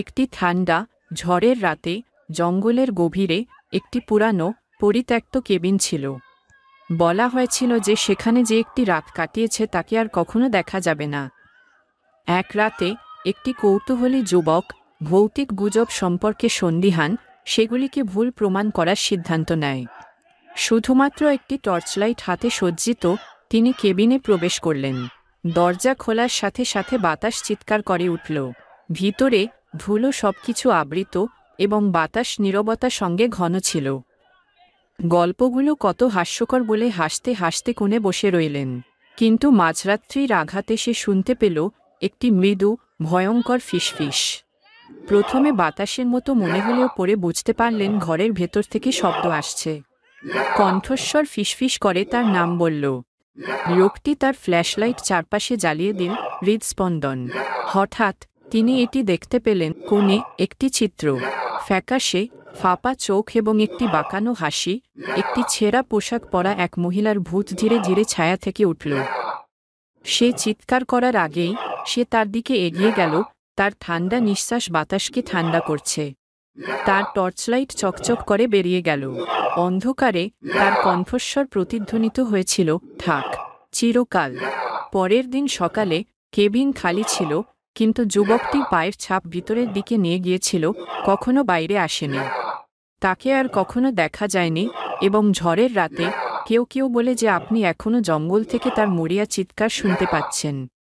একটি ঠান্ডা ঝড়ের রাতে জঙ্গলের গভীরে একটি পুরানো পরিত্যক্ত কেবিন ছিল বলা হয়েছিল যে সেখানে যে একটি রাত কাটিয়েছে তাকে আর কখনো দেখা যাবে না এক রাতে একটি কৌতূহলী যুবক ভৌতিক গুজব সম্পর্কে সন্দিহান সেগুলিকে ভুল প্রমাণ করার সিদ্ধান্ত নেয় শুধুমাত্র একটি টর্চলাইট হাতে সজ্জিত তিনি কেবিনে প্রবেশ করলেন দরজা খোলার সাথে সাথে বাতাস চিৎকার করে উঠল ভিতরে ধুলো সবকিছু আবৃত এবং বাতাস নীরবতা সঙ্গে ঘন ছিল গল্পগুলো কত হাস্যকর বলে হাসতে হাসতে কোণে বসে রইলেন কিন্তু মাঝরাত্রির আঘাতে সে শুনতে পেল একটি মৃদু ভয়ঙ্কর ফিসফিস প্রথমে বাতাসের মতো মনে হলেও পরে বুঝতে পারলেন ঘরের ভেতর থেকে শব্দ আসছে কণ্ঠস্বর ফিসফিস করে তার নাম বলল লোকটি তার ফ্ল্যাশলাইট চারপাশে জ্বালিয়ে দিল হৃদস্পন্দন হঠাৎ তিনি এটি দেখতে পেলেন কোণে একটি চিত্র ফ্যাকাশে ফাঁপা চোখ এবং একটি বাঁকানো হাসি একটি ছেঁড়া পোশাক পরা এক মহিলার ভূত ধীরে ধীরে ছায়া থেকে উঠল সে চিৎকার করার আগেই সে তার দিকে এগিয়ে গেল তার ঠান্ডা নিঃশ্বাস বাতাসকে ঠান্ডা করছে তার টর্চলাইট চকচক করে বেরিয়ে গেল অন্ধকারে তার কণ্ঠস্বর প্রতিধ্বনিত হয়েছিল থাক চিরকাল পরের দিন সকালে কেবিন খালি ছিল কিন্তু যুবকটি পায়ের ছাপ ভিতরের দিকে নিয়ে গিয়েছিল কখনো বাইরে আসেনি তাকে আর কখনো দেখা যায়নি এবং ঝড়ের রাতে কেউ কেউ বলে যে আপনি এখনও জঙ্গল থেকে তার মরিয়া চিৎকার শুনতে পাচ্ছেন